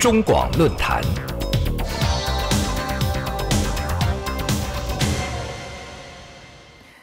中广论坛，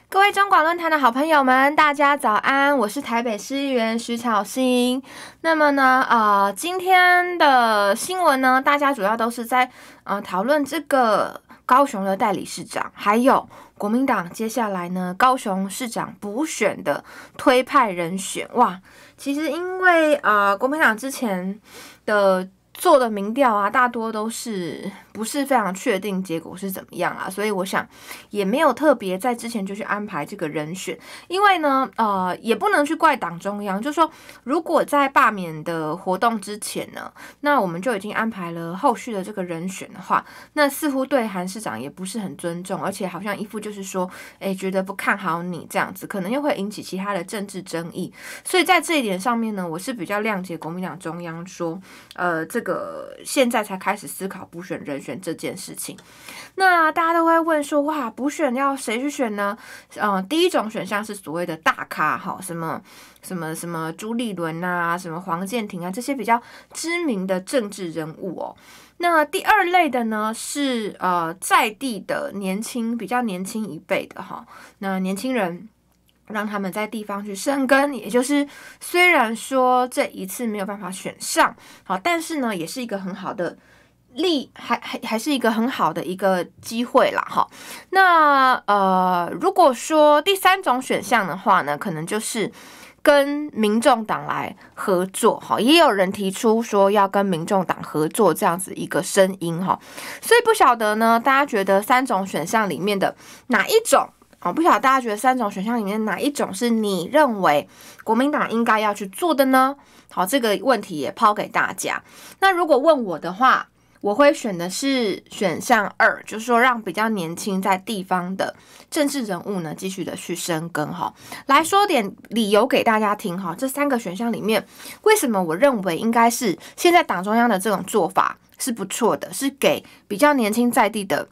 各位中广论坛的好朋友们，大家早安，我是台北市议员徐巧兴。那么呢，呃，今天的新闻呢，大家主要都是在呃讨论这个高雄的代理市长，还有国民党接下来呢高雄市长补选的推派人选。哇，其实因为呃国民党之前的。做的民调啊，大多都是。不是非常确定结果是怎么样啊，所以我想也没有特别在之前就去安排这个人选，因为呢，呃，也不能去怪党中央，就说，如果在罢免的活动之前呢，那我们就已经安排了后续的这个人选的话，那似乎对韩市长也不是很尊重，而且好像一副就是说，诶，觉得不看好你这样子，可能又会引起其他的政治争议，所以在这一点上面呢，我是比较谅解国民党中央说，呃，这个现在才开始思考补选人选。选这件事情，那大家都会问说：哇，补选要谁去选呢？嗯，第一种选项是所谓的大咖，哈，什么什么什么朱立伦啊，什么黄建廷啊，这些比较知名的政治人物哦。那第二类的呢，是呃在地的年轻，比较年轻一辈的哈。那年轻人让他们在地方去生根，也就是虽然说这一次没有办法选上，好，但是呢，也是一个很好的。利还还还是一个很好的一个机会啦，哈。那呃，如果说第三种选项的话呢，可能就是跟民众党来合作哈。也有人提出说要跟民众党合作这样子一个声音哈。所以不晓得呢，大家觉得三种选项里面的哪一种？哦，不晓得大家觉得三种选项里面哪一种是你认为国民党应该要去做的呢？好，这个问题也抛给大家。那如果问我的话，我会选的是选项二，就是说让比较年轻在地方的政治人物呢，继续的去生根哈。来说点理由给大家听哈。这三个选项里面，为什么我认为应该是现在党中央的这种做法是不错的，是给比较年轻在地的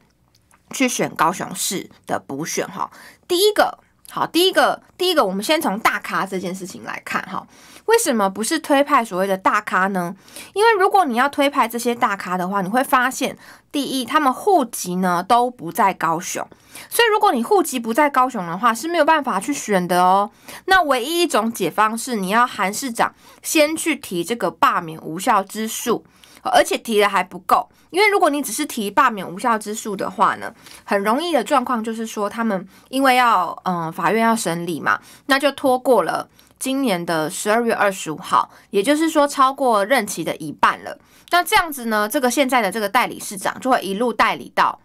去选高雄市的补选哈？第一个，好，第一个，第一个，我们先从大咖这件事情来看哈。为什么不是推派所谓的大咖呢？因为如果你要推派这些大咖的话，你会发现，第一，他们户籍呢都不在高雄，所以如果你户籍不在高雄的话，是没有办法去选的哦。那唯一一种解方式，你要韩市长先去提这个罢免无效之诉，而且提的还不够，因为如果你只是提罢免无效之诉的话呢，很容易的状况就是说，他们因为要嗯法院要审理嘛，那就拖过了。今年的十二月二十五号，也就是说超过任期的一半了。那这样子呢，这个现在的这个代理市长就会一路代理到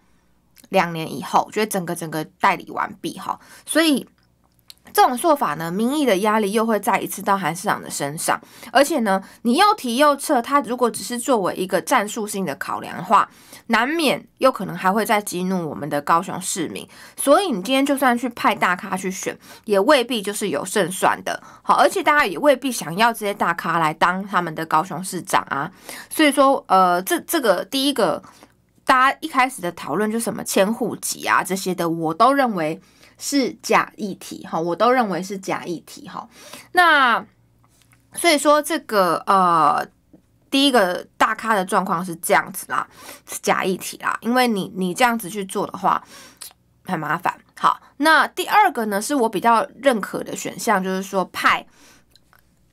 两年以后，就整个整个代理完毕哈。所以。这种做法呢，民意的压力又会再一次到韩市长的身上，而且呢，你又提又撤，他如果只是作为一个战术性的考量的话，难免又可能还会再激怒我们的高雄市民。所以，你今天就算去派大咖去选，也未必就是有胜算的。好，而且大家也未必想要这些大咖来当他们的高雄市长啊。所以说，呃，这这个第一个大家一开始的讨论就什么迁户籍啊这些的，我都认为。是假议题哈，我都认为是假议题哈。那所以说这个呃，第一个大咖的状况是这样子啦，是假议题啦，因为你你这样子去做的话很麻烦。好，那第二个呢，是我比较认可的选项，就是说派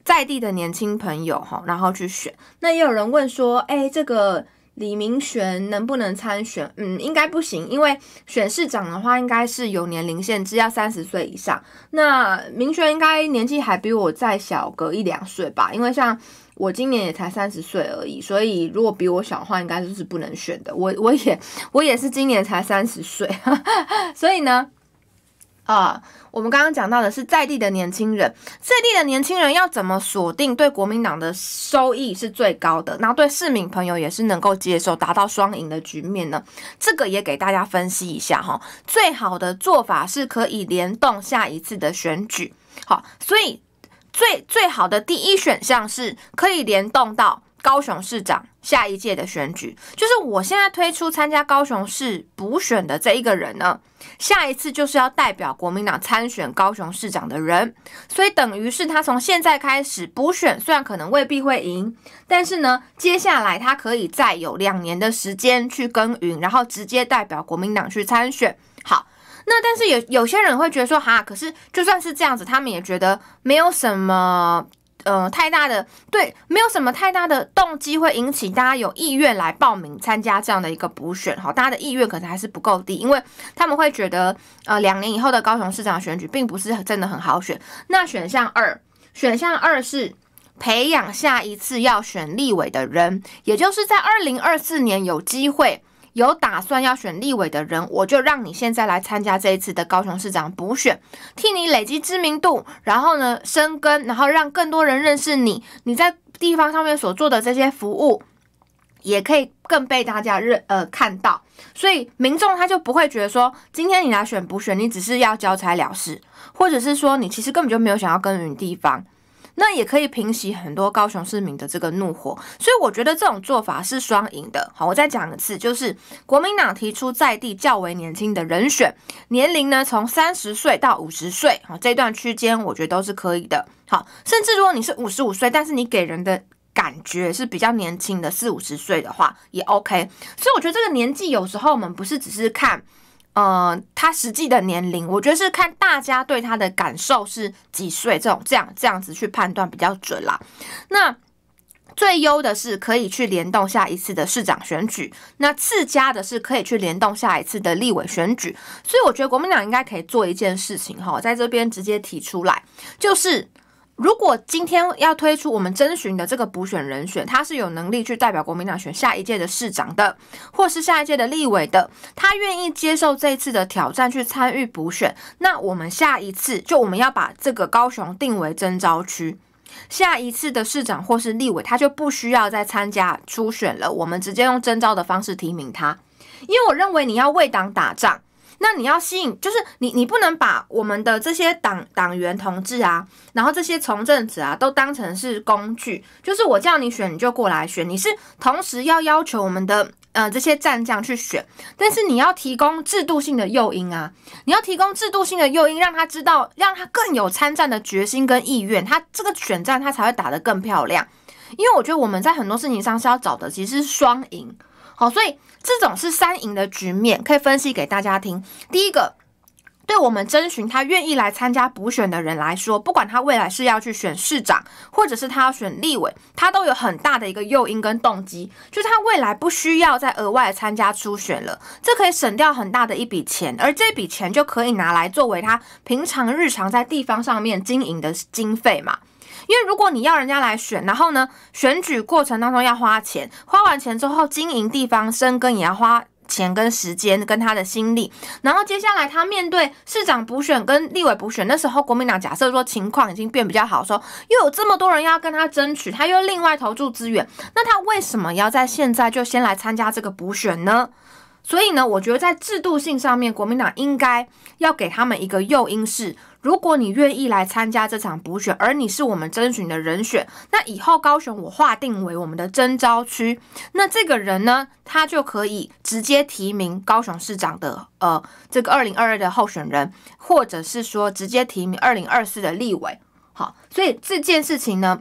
在地的年轻朋友哈，然后去选。那也有人问说，哎，这个。李明玄能不能参选？嗯，应该不行，因为选市长的话应该是有年龄限制，要三十岁以上。那明玄应该年纪还比我再小个一两岁吧？因为像我今年也才三十岁而已，所以如果比我小的话，应该就是不能选的。我我也我也是今年才三十岁，所以呢。啊，我们刚刚讲到的是在地的年轻人，在地的年轻人要怎么锁定对国民党的收益是最高的，然后对市民朋友也是能够接受，达到双赢的局面呢？这个也给大家分析一下哈。最好的做法是可以联动下一次的选举，好，所以最最好的第一选项是可以联动到。高雄市长下一届的选举，就是我现在推出参加高雄市补选的这一个人呢，下一次就是要代表国民党参选高雄市长的人，所以等于是他从现在开始补选，虽然可能未必会赢，但是呢，接下来他可以再有两年的时间去耕耘，然后直接代表国民党去参选。好，那但是有有些人会觉得说，哈，可是就算是这样子，他们也觉得没有什么。呃，太大的对，没有什么太大的动机，会引起大家有意愿来报名参加这样的一个补选哈。大家的意愿可能还是不够低，因为他们会觉得，呃，两年以后的高雄市长选举并不是真的很好选。那选项二，选项二是培养下一次要选立委的人，也就是在二零二四年有机会。有打算要选立委的人，我就让你现在来参加这一次的高雄市长补选，替你累积知名度，然后呢生根，然后让更多人认识你，你在地方上面所做的这些服务，也可以更被大家认呃看到，所以民众他就不会觉得说，今天你来选补选，你只是要交差了事，或者是说你其实根本就没有想要耕耘地方。那也可以平息很多高雄市民的这个怒火，所以我觉得这种做法是双赢的。好，我再讲一次，就是国民党提出在地较为年轻的人选，年龄呢从三十岁到五十岁，啊，这段区间我觉得都是可以的。好，甚至如果你是五十五岁，但是你给人的感觉是比较年轻的四五十岁的话，也 OK。所以我觉得这个年纪有时候我们不是只是看。呃，他实际的年龄，我觉得是看大家对他的感受是几岁，这种这样这样子去判断比较准啦。那最优的是可以去联动下一次的市长选举，那次佳的是可以去联动下一次的立委选举。所以我觉得国民党应该可以做一件事情哈，在这边直接提出来，就是。如果今天要推出我们征询的这个补选人选，他是有能力去代表国民党选下一届的市长的，或是下一届的立委的，他愿意接受这次的挑战去参与补选，那我们下一次就我们要把这个高雄定为征召区，下一次的市长或是立委他就不需要再参加初选了，我们直接用征召的方式提名他，因为我认为你要为党打仗。那你要吸引，就是你你不能把我们的这些党党员同志啊，然后这些从政者啊，都当成是工具，就是我叫你选你就过来选。你是同时要要求我们的呃这些战将去选，但是你要提供制度性的诱因啊，你要提供制度性的诱因，让他知道让他更有参战的决心跟意愿，他这个选战他才会打得更漂亮。因为我觉得我们在很多事情上是要找的其实是双赢。好，所以这种是三赢的局面，可以分析给大家听。第一个，对我们征询他愿意来参加补选的人来说，不管他未来是要去选市长，或者是他要选立委，他都有很大的一个诱因跟动机，就是他未来不需要再额外参加初选了，这可以省掉很大的一笔钱，而这笔钱就可以拿来作为他平常日常在地方上面经营的经费嘛。因为如果你要人家来选，然后呢，选举过程当中要花钱，花完钱之后经营地方生根也要花钱跟时间跟他的心力，然后接下来他面对市长补选跟立委补选，那时候国民党假设说情况已经变比较好，说又有这么多人要跟他争取，他又另外投注资源，那他为什么要在现在就先来参加这个补选呢？所以呢，我觉得在制度性上面，国民党应该要给他们一个诱因，是如果你愿意来参加这场补选，而你是我们征询的人选，那以后高雄我划定为我们的征召区，那这个人呢，他就可以直接提名高雄市长的呃这个二零二二的候选人，或者是说直接提名二零二四的立委。好，所以这件事情呢。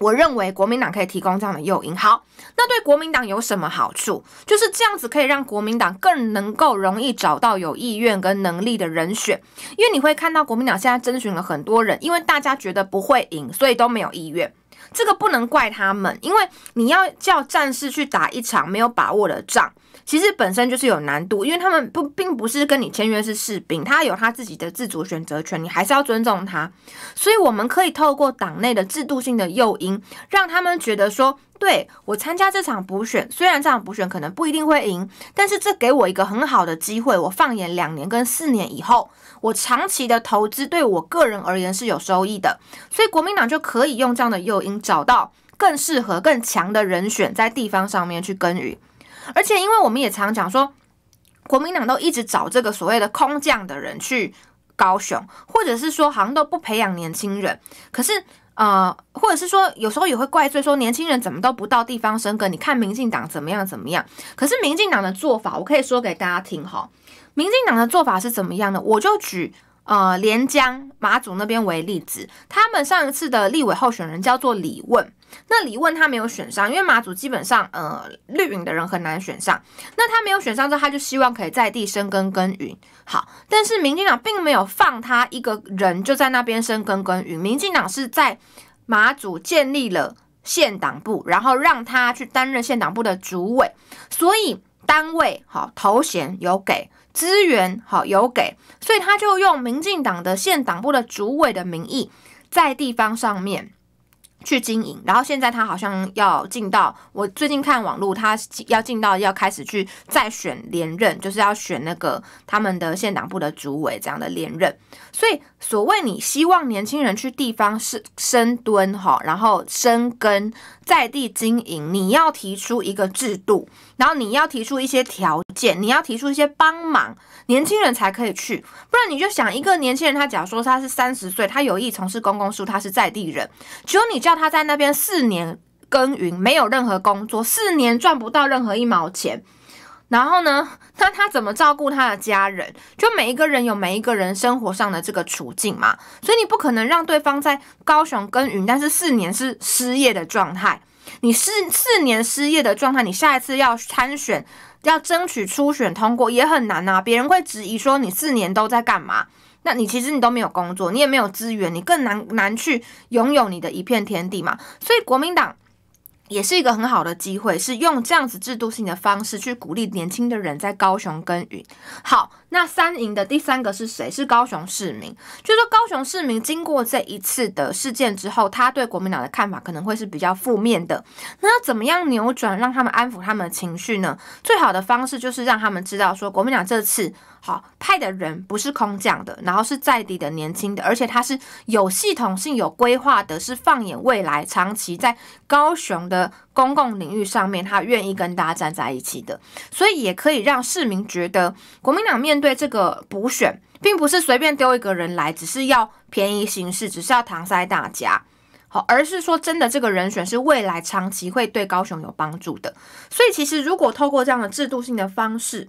我认为国民党可以提供这样的诱因。好，那对国民党有什么好处？就是这样子可以让国民党更能够容易找到有意愿跟能力的人选。因为你会看到国民党现在征询了很多人，因为大家觉得不会赢，所以都没有意愿。这个不能怪他们，因为你要叫战士去打一场没有把握的仗，其实本身就是有难度。因为他们不，并不是跟你签约是士兵，他有他自己的自主选择权，你还是要尊重他。所以，我们可以透过党内的制度性的诱因，让他们觉得说，对我参加这场补选，虽然这场补选可能不一定会赢，但是这给我一个很好的机会。我放眼两年跟四年以后。我长期的投资对我个人而言是有收益的，所以国民党就可以用这样的诱因找到更适合更强的人选在地方上面去耕耘。而且，因为我们也常讲说，国民党都一直找这个所谓的空降的人去高雄，或者是说好像都不培养年轻人。可是，呃，或者是说有时候也会怪罪说年轻人怎么都不到地方生根。你看民进党怎么样怎么样？可是民进党的做法，我可以说给大家听哈。民进党的做法是怎么样的？我就举呃连江马祖那边为例子，他们上一次的立委候选人叫做李问，那李问他没有选上，因为马祖基本上呃绿营的人很难选上。那他没有选上之后，他就希望可以在地生根耕耘。好，但是民进党并没有放他一个人就在那边生根耕耘，民进党是在马祖建立了县党部，然后让他去担任县党部的主委，所以。单位好，头衔有给资源好有给，所以他就用民进党的县党部的主委的名义，在地方上面去经营。然后现在他好像要进到，我最近看网络，他要进到要开始去再选连任，就是要选那个他们的县党部的主委这样的连任。所以所谓你希望年轻人去地方是深蹲哈，然后深耕在地经营，你要提出一个制度，然后你要提出一些条件，你要提出一些帮忙，年轻人才可以去，不然你就想一个年轻人，他假如说他是三十岁，他有意从事公公务，他是在地人，只有你叫他在那边四年耕耘，没有任何工作，四年赚不到任何一毛钱。然后呢？那他怎么照顾他的家人？就每一个人有每一个人生活上的这个处境嘛，所以你不可能让对方在高雄耕耘，但是四年是失业的状态。你四四年失业的状态，你下一次要参选，要争取初选通过也很难呐。别人会质疑说你四年都在干嘛？那你其实你都没有工作，你也没有资源，你更难难去拥有你的一片天地嘛。所以国民党。也是一个很好的机会，是用这样子制度性的方式去鼓励年轻的人在高雄耕耘。好。那三营的第三个是谁？是高雄市民。就说高雄市民经过这一次的事件之后，他对国民党的看法可能会是比较负面的。那怎么样扭转，让他们安抚他们的情绪呢？最好的方式就是让他们知道，说国民党这次好派的人不是空降的，然后是在地的年轻的，而且他是有系统性、有规划的，是放眼未来、长期在高雄的。公共领域上面，他愿意跟大家站在一起的，所以也可以让市民觉得国民党面对这个补选，并不是随便丢一个人来，只是要便宜行事，只是要搪塞大家，好，而是说真的，这个人选是未来长期会对高雄有帮助的。所以，其实如果透过这样的制度性的方式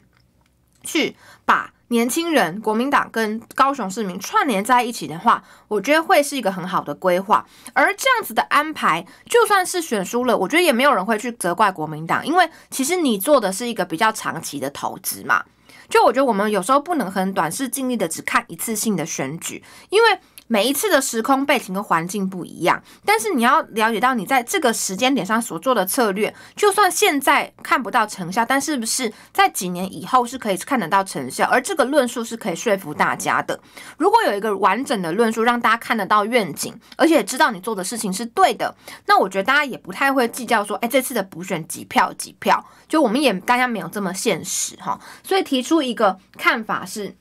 去把。年轻人、国民党跟高雄市民串联在一起的话，我觉得会是一个很好的规划。而这样子的安排，就算是选输了，我觉得也没有人会去责怪国民党，因为其实你做的是一个比较长期的投资嘛。就我觉得我们有时候不能很短视、尽力的只看一次性的选举，因为。每一次的时空背景跟环境不一样，但是你要了解到你在这个时间点上所做的策略，就算现在看不到成效，但是不是在几年以后是可以看得到成效，而这个论述是可以说服大家的。如果有一个完整的论述，让大家看得到愿景，而且知道你做的事情是对的，那我觉得大家也不太会计较说，哎，这次的补选几票几票，就我们也大家没有这么现实哈。所以提出一个看法是。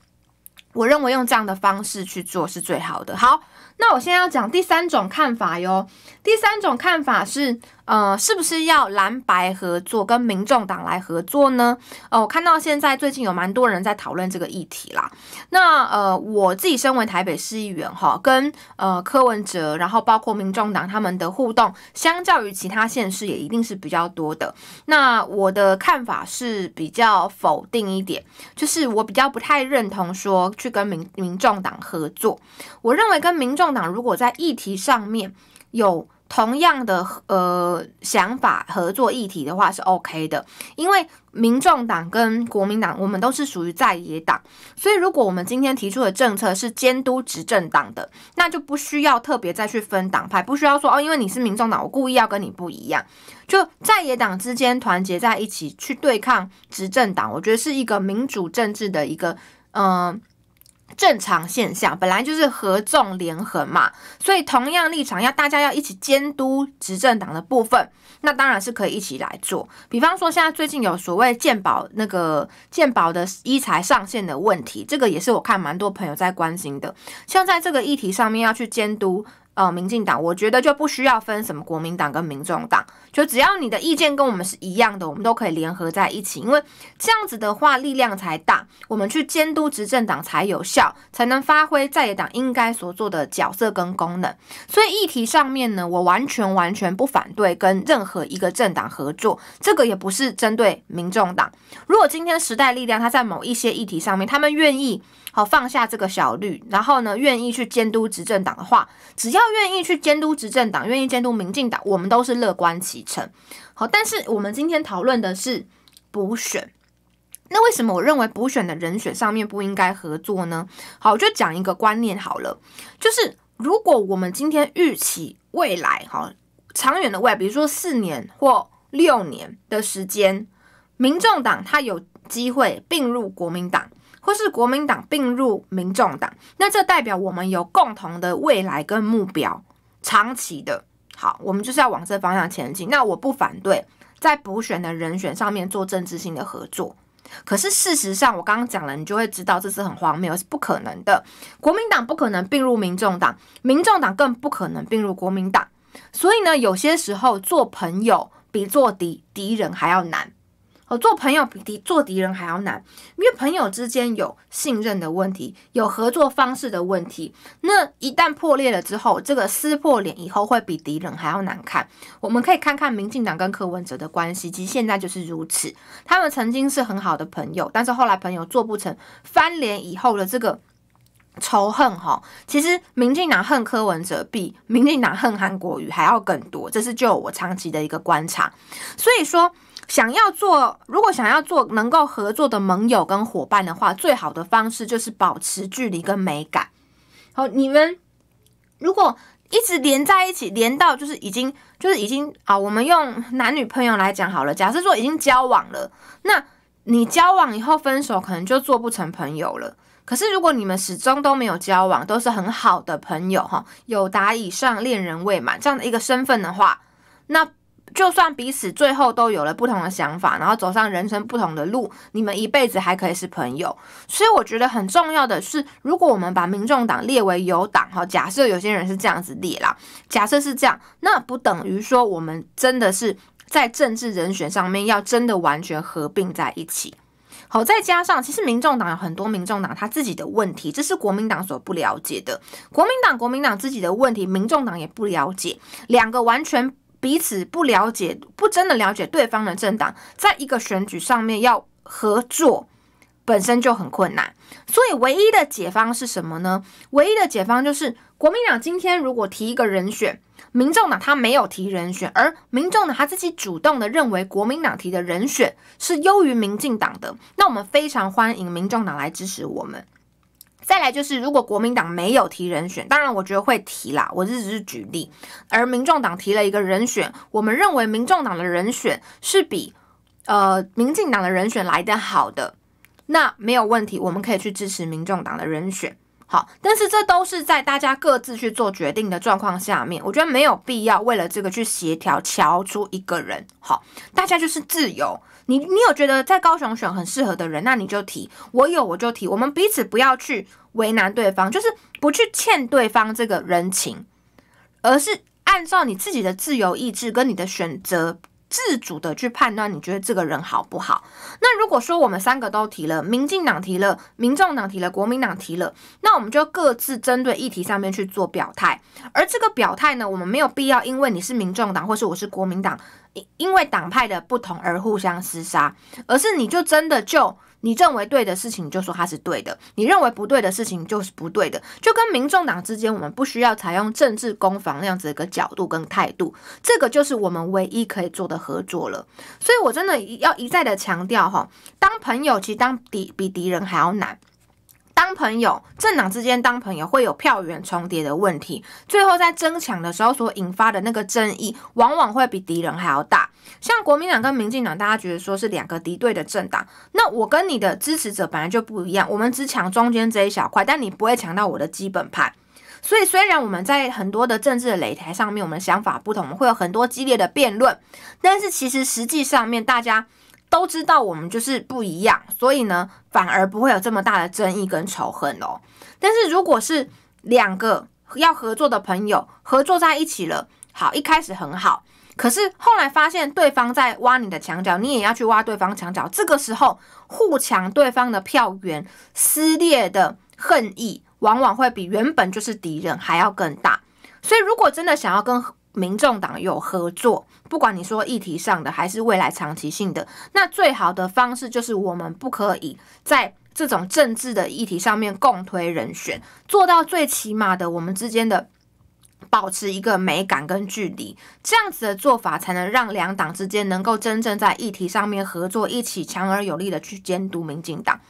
我认为用这样的方式去做是最好的。好，那我现在要讲第三种看法哟。第三种看法是。呃，是不是要蓝白合作跟民众党来合作呢？呃，我看到现在最近有蛮多人在讨论这个议题啦。那呃，我自己身为台北市议员哈，跟呃柯文哲，然后包括民众党他们的互动，相较于其他县市也一定是比较多的。那我的看法是比较否定一点，就是我比较不太认同说去跟民民众党合作。我认为跟民众党如果在议题上面有。同样的呃想法合作议题的话是 OK 的，因为民众党跟国民党我们都是属于在野党，所以如果我们今天提出的政策是监督执政党的，那就不需要特别再去分党派，不需要说哦，因为你是民众党，我故意要跟你不一样，就在野党之间团结在一起去对抗执政党，我觉得是一个民主政治的一个嗯。正常现象，本来就是合纵连横嘛，所以同样立场要大家要一起监督执政党的部分，那当然是可以一起来做。比方说，现在最近有所谓健保那个健保的医材上限的问题，这个也是我看蛮多朋友在关心的。像在这个议题上面要去监督。呃，民进党，我觉得就不需要分什么国民党跟民众党，就只要你的意见跟我们是一样的，我们都可以联合在一起，因为这样子的话力量才大，我们去监督执政党才有效，才能发挥在野党应该所做的角色跟功能。所以议题上面呢，我完全完全不反对跟任何一个政党合作，这个也不是针对民众党。如果今天时代力量他在某一些议题上面，他们愿意。好，放下这个小绿，然后呢，愿意去监督执政党的话，只要愿意去监督执政党，愿意监督民进党，我们都是乐观其成。好，但是我们今天讨论的是补选，那为什么我认为补选的人选上面不应该合作呢？好，我就讲一个观念好了，就是如果我们今天预期未来，哈，长远的未来，比如说四年或六年的时间，民众党他有机会并入国民党。或是国民党并入民众党，那这代表我们有共同的未来跟目标，长期的，好，我们就是要往这方向前进。那我不反对在补选的人选上面做政治性的合作，可是事实上我刚刚讲了，你就会知道这是很荒谬，是不可能的。国民党不可能并入民众党，民众党更不可能并入国民党。所以呢，有些时候做朋友比做敌敌人还要难。和做朋友比敌做敌人还要难，因为朋友之间有信任的问题，有合作方式的问题。那一旦破裂了之后，这个撕破脸以后会比敌人还要难看。我们可以看看民进党跟柯文哲的关系，其实现在就是如此。他们曾经是很好的朋友，但是后来朋友做不成，翻脸以后的这个仇恨哈，其实民进党恨柯文哲比民进党恨韩国瑜还要更多，这是就我长期的一个观察。所以说。想要做，如果想要做能够合作的盟友跟伙伴的话，最好的方式就是保持距离跟美感。好，你们如果一直连在一起，连到就是已经就是已经啊，我们用男女朋友来讲好了。假设说已经交往了，那你交往以后分手，可能就做不成朋友了。可是如果你们始终都没有交往，都是很好的朋友哈，有达以上恋人未满这样的一个身份的话，那。就算彼此最后都有了不同的想法，然后走上人生不同的路，你们一辈子还可以是朋友。所以我觉得很重要的是，如果我们把民众党列为友党，哈，假设有些人是这样子列啦，假设是这样，那不等于说我们真的是在政治人选上面要真的完全合并在一起。好，再加上其实民众党有很多民众党他自己的问题，这是国民党所不了解的。国民党国民党自己的问题，民众党也不了解，两个完全。彼此不了解，不真的了解对方的政党，在一个选举上面要合作，本身就很困难。所以唯一的解方是什么呢？唯一的解方就是国民党今天如果提一个人选，民众党他没有提人选，而民众党他自己主动的认为国民党提的人选是优于民进党的，那我们非常欢迎民众党来支持我们。再来就是，如果国民党没有提人选，当然我觉得会提啦，我这只是举例。而民众党提了一个人选，我们认为民众党的人选是比呃民进党的人选来的好的，那没有问题，我们可以去支持民众党的人选。好，但是这都是在大家各自去做决定的状况下面，我觉得没有必要为了这个去协调瞧出一个人。好，大家就是自由。你你有觉得在高雄选很适合的人，那你就提。我有我就提。我们彼此不要去为难对方，就是不去欠对方这个人情，而是按照你自己的自由意志跟你的选择自主的去判断你觉得这个人好不好。那如果说我们三个都提了，民进党提了，民众党提了，国民党提了，那我们就各自针对议题上面去做表态。而这个表态呢，我们没有必要因为你是民众党，或是我是国民党。因为党派的不同而互相厮杀，而是你就真的就你认为对的事情就说它是对的，你认为不对的事情就是不对的，就跟民众党之间，我们不需要采用政治攻防那样子一个角度跟态度，这个就是我们唯一可以做的合作了。所以，我真的要一再的强调哈，当朋友其实当敌比敌人还要难。当朋友政党之间当朋友会有票源重叠的问题，最后在争抢的时候所引发的那个争议，往往会比敌人还要大。像国民党跟民进党，大家觉得说是两个敌对的政党，那我跟你的支持者本来就不一样，我们只抢中间这一小块，但你不会抢到我的基本盘。所以虽然我们在很多的政治的擂台上面，我们想法不同，会有很多激烈的辩论，但是其实实际上面大家。都知道我们就是不一样，所以呢，反而不会有这么大的争议跟仇恨哦。但是如果是两个要合作的朋友合作在一起了，好，一开始很好，可是后来发现对方在挖你的墙角，你也要去挖对方墙角，这个时候互抢对方的票源，撕裂的恨意往往会比原本就是敌人还要更大。所以如果真的想要跟民众党有合作，不管你说议题上的还是未来长期性的，那最好的方式就是我们不可以在这种政治的议题上面共推人选，做到最起码的，我们之间的保持一个美感跟距离，这样子的做法才能让两党之间能够真正在议题上面合作，一起强而有力的去监督民进党。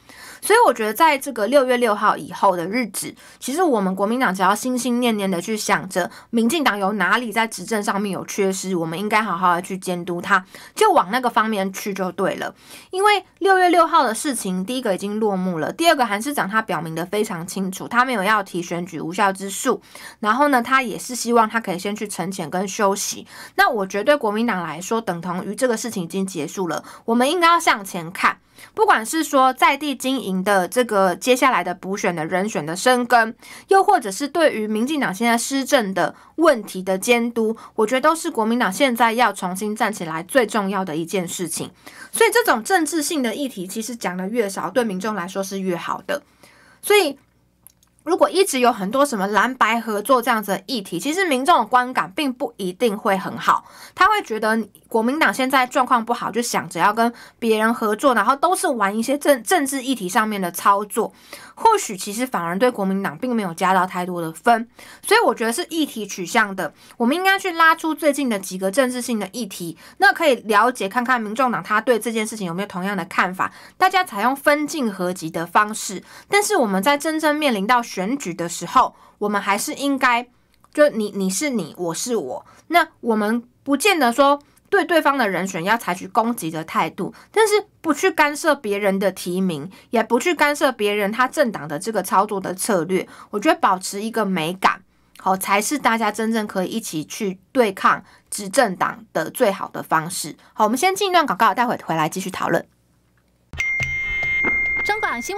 所以我觉得，在这个六月六号以后的日子，其实我们国民党只要心心念念的去想着，民进党有哪里在执政上面有缺失，我们应该好好的去监督他，就往那个方面去就对了。因为六月六号的事情，第一个已经落幕了，第二个韩市长他表明的非常清楚，他没有要提选举无效之诉，然后呢，他也是希望他可以先去沉潜跟休息。那我觉得对国民党来说，等同于这个事情已经结束了，我们应该要向前看。不管是说在地经营的这个接下来的补选的人选的生根，又或者是对于民进党现在施政的问题的监督，我觉得都是国民党现在要重新站起来最重要的一件事情。所以，这种政治性的议题，其实讲的越少，对民众来说是越好的。所以。如果一直有很多什么蓝白合作这样子的议题，其实民众的观感并不一定会很好。他会觉得国民党现在状况不好，就想着要跟别人合作，然后都是玩一些政政治议题上面的操作。或许其实反而对国民党并没有加到太多的分，所以我觉得是议题取向的，我们应该去拉出最近的几个政治性的议题，那可以了解看看民众党他对这件事情有没有同样的看法。大家采用分进合集的方式，但是我们在真正面临到选举的时候，我们还是应该就你你是你，我是我，那我们不见得说。对对方的人选要采取攻击的态度，但是不去干涉别人的提名，也不去干涉别人他政党的这个操作的策略。我觉得保持一个美感，好才是大家真正可以一起去对抗执政党的最好的方式。好，我们先进一段广告，待会回来继续讨论。中广新。